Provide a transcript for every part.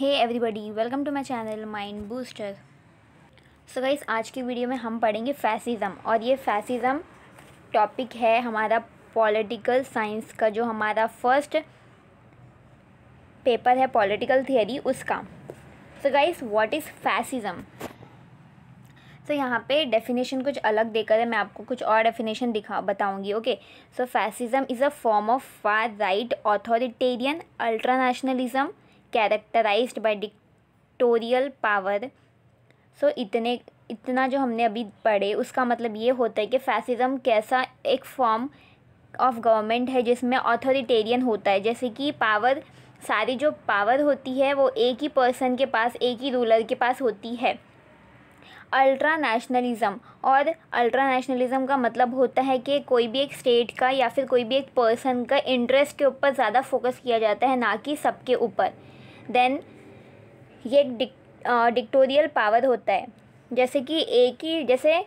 Hey everybody welcome to my channel mind booster so guys आज की video में हम पढ़ेंगे फैसिज़म और ये फैसिज़म टॉपिक है हमारा पॉलिटिकल साइंस का जो हमारा फर्स्ट पेपर है पॉलिटिकल थियरी उसका so guys what is fascism so यहाँ पे डेफिनेशन कुछ अलग देकर है मैं आपको कुछ और डेफिनेशन दिखा बताऊँगी okay so fascism is a form of far right authoritarian ultra nationalism characterize by dictatorial power so इतने इतना जो हमने अभी पढ़े उसका मतलब ये होता है कि फैसिज़म कैसा एक फॉर्म ऑफ गवर्नमेंट है जिसमें ऑथोरिटेरियन होता है जैसे कि पावर सारी जो पावर होती है वो एक ही पर्सन के पास एक ही रूलर के पास होती है अल्ट्रा नेशनलिज़म और अल्ट्रा नेशनलिज़म का मतलब होता है कि कोई भी एक स्टेट का या फिर कोई भी एक पर्सन का इंटरेस्ट के ऊपर ज़्यादा फोकस किया जाता है ना कि सबके ऊपर देन ये एक डिक, डिक्टोरियल पावर होता है जैसे कि एक ही जैसे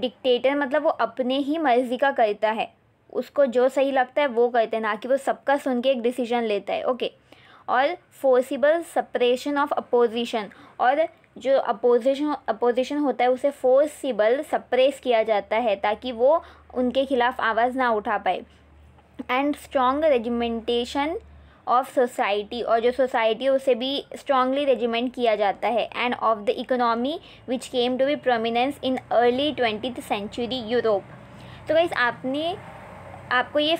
डिक्टेटर मतलब वो अपने ही मर्ज़ी का करता है उसको जो सही लगता है वो करते हैं ना कि वो सबका सुन के एक डिसीजन लेता है ओके और फोर्सिबल सप्रेशन ऑफ अपोजिशन और जो अपोजिशन अपोजिशन होता है उसे फोर्सिबल सप्रेस किया जाता है ताकि वो उनके खिलाफ आवाज़ ना उठा पाए and strong regimentation of society और जो सोसाइटी है उसे भी स्ट्रांगली रेजिमेंट किया जाता है and of the economy which came to be prominence in early twenty century Europe तो गाइज आपने आपको ये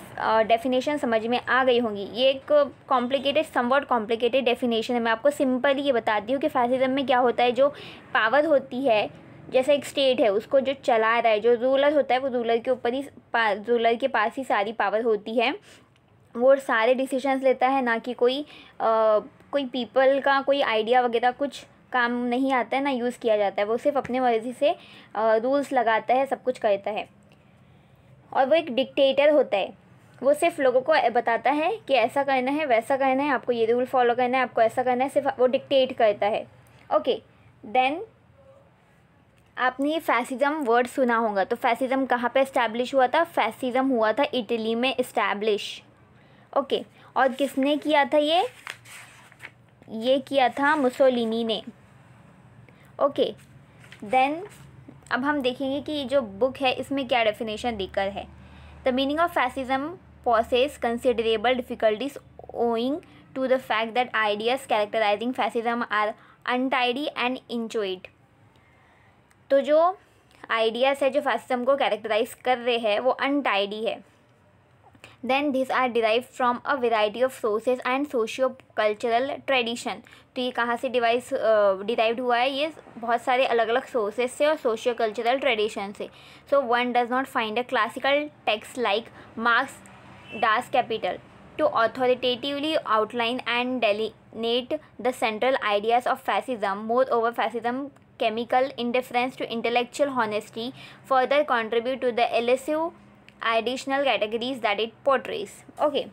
डेफिनेशन समझ में आ गई होंगी ये एक कॉम्प्लिकेटेड समवट कॉम्प्लिकेटेड डेफिनेशन है मैं आपको सिंपल ये बताती हूँ कि फैसिज्म में क्या होता है जो पावर होती है जैसे एक स्टेट है उसको जो चला रहा है जो रूलर होता है वो रूलर के ऊपर ही रूलर के पास ही सारी पावर होती है वो सारे डिसीजंस लेता है ना कि कोई आ, कोई पीपल का कोई आइडिया वगैरह कुछ काम नहीं आता है ना यूज़ किया जाता है वो सिर्फ अपने मर्ज़ी से रूल्स लगाता है सब कुछ करता है और वो एक डिक्टेटर होता है वो सिर्फ लोगों को बताता है कि ऐसा करना है वैसा करना है आपको ये रूल फॉलो करना है आपको ऐसा करना है सिर्फ वो डिक्टेट करता है ओके देन आपने ये फैसिज़म वर्ड सुना होगा तो फैसिज़म कहाँ पे इस्टेब्लिश हुआ था फैसिज़म हुआ था इटली में इस्टेब्लिश ओके और किसने किया था ये ये किया था मुसोलिनी ने ओके देन अब हम देखेंगे कि ये जो बुक है इसमें क्या डेफिनेशन देकर है the meaning of fascism poses considerable difficulties owing to the fact that ideas characterizing fascism are untidy and inchoate तो जो आइडियाज़ है जो फैसिज्म को कैरेक्टराइज कर रहे हैं वो अनटाइडी है then this are derive from a variety of sources and socio cultural tradition तो ये कहाँ से डिवाइस डिराइव हुआ है ये बहुत सारे अलग अलग सोर्सेज से और सोशियो कल्चरल ट्रेडिशन से so one does not find a classical text like Marx Das Capital to authoritatively outline and delineate the central ideas of fascism moreover fascism chemical indifference to intellectual honesty further contribute to the elusive additional categories that it portrays okay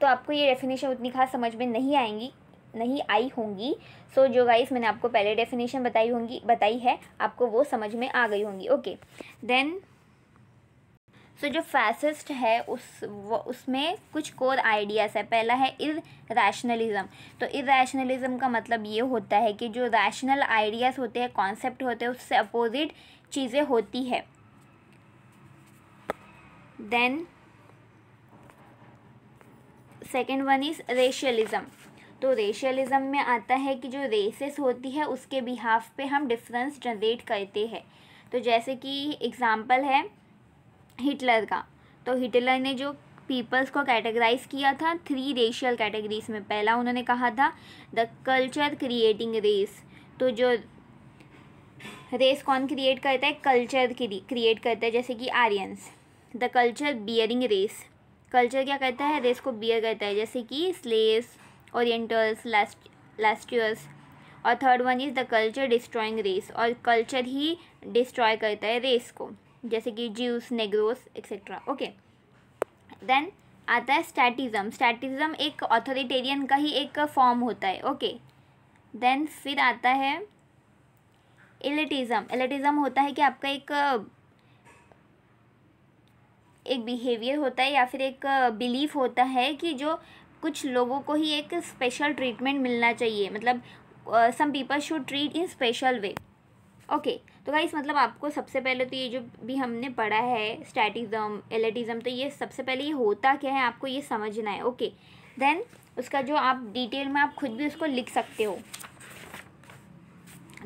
तो आपको ये definition उतनी खास समझ में नहीं आएंगी नहीं आई होंगी सो so, जो गाइस मैंने आपको पहले डेफिनेशन बताई होंगी बताई है आपको वो समझ में आ गई होंगी ओके देन सो जो फैसिस्ट है उस वो उसमें कुछ कोर आइडियाज़ है पहला है इर रैशनलिज़म तो इर रैशनलिज़म का मतलब ये होता है कि जो रैशनल आइडियाज़ होते हैं कॉन्सेप्ट होते हैं उससे अपोजिट चीज़ें होती है then second one is racialism तो रेशियलिज़म में आता है कि जो रेसेस होती है उसके बिहाफ पे हम डिफरेंस जनरेट करते हैं तो जैसे कि एग्ज़ाम्पल है हिटलर का तो हिटलर ने जो पीपल्स को कैटेगराइज किया था थ्री रेशियल कैटेगरीज में पहला उन्होंने कहा था द कल्चर क्रिएटिंग रेस तो जो रेस कौन क्रिएट करता है कल्चर क्रिएट करता है जैसे कि Aryans the culture bearing race culture क्या कहता है रेस को बियर कहता है जैसे कि स्लेस ओरिएंटल्स लास्ट लास्टर्स और third one is the culture destroying race और कल्चर ही डिस्ट्रॉय करता है रेस को जैसे कि Jews negroes etcetera okay then आता है स्टैटिज्म स्टैटिज्म एक ऑथोरिटेरियन का ही एक फॉर्म होता है ओके देन फिर आता है एलिटिज्म एलिटिज्म होता है कि आपका एक एक बिहेवियर होता है या फिर एक बिलीफ होता है कि जो कुछ लोगों को ही एक स्पेशल ट्रीटमेंट मिलना चाहिए मतलब some people should treat in special way okay तो भाई मतलब आपको सबसे पहले तो ये जो भी हमने पढ़ा है स्टैटिज़म एलेटिज़म तो ये सबसे पहले ये होता क्या है आपको ये समझना है ओके okay. देन उसका जो आप डिटेल में आप खुद भी उसको लिख सकते हो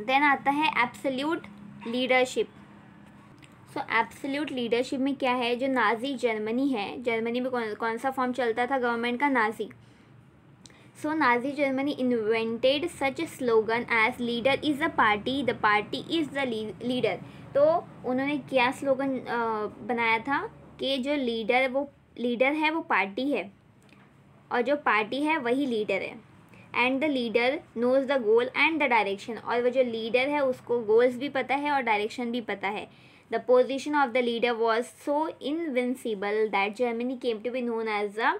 देन आता है absolute leadership so absolute leadership में क्या है जो नाजी जर्मनी है जर्मनी में कौन कौन सा फॉर्म चलता था गवर्नमेंट का Nazi so Nazi Germany invented such slogan as leader is the party the party is the leader तो उन्होंने क्या स्लोगन बनाया था कि जो लीडर वो लीडर है वो पार्टी है और जो पार्टी है वही लीडर है and the leader knows the goal and the direction और वो जो लीडर है उसको गोल्स भी पता है और डायरेक्शन भी पता है The position of the leader was so invincible that Germany came to be known as a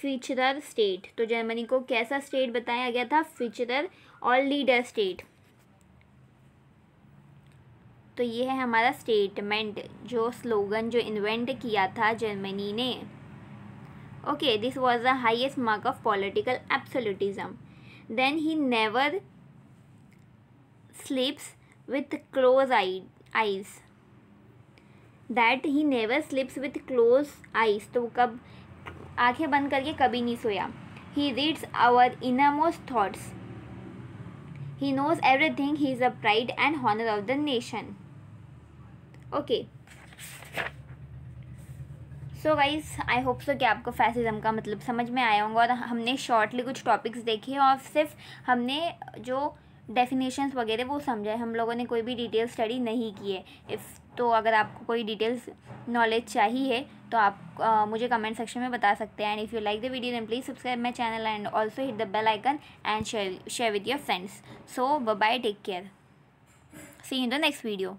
Fuhrer state तो जर्मनी को कैसा स्टेट बताया गया था फ्यूचरर और लीडर स्टेट तो ये है हमारा स्टेटमेंट जो स्लोगन जो इन्वेंट किया था जर्मनी ने okay this was the highest mark of political absolutism then he never sleeps with close I eyes that he never sleeps with close eyes तो कब आंखें बंद करके कभी नहीं सोया he reads our inmost thoughts he knows everything he is a pride and honour of the nation okay so guys I hope so कि आपको फैसिज्म का मतलब समझ में आया होगा और हमने शॉर्टली कुछ टॉपिक्स देखे और सिर्फ हमने जो डेफिनेशंस वगैरह वो समझा है हम लोगों ने कोई भी डिटेल स्टडी नहीं की है इफ़ तो अगर आपको कोई डिटेल्स नॉलेज चाहिए तो आप आ, मुझे कमेंट सेक्शन में बता सकते हैं and if you like the video then please subscribe my channel and also hit the bell icon and share share with your friends so bye take care see in the next video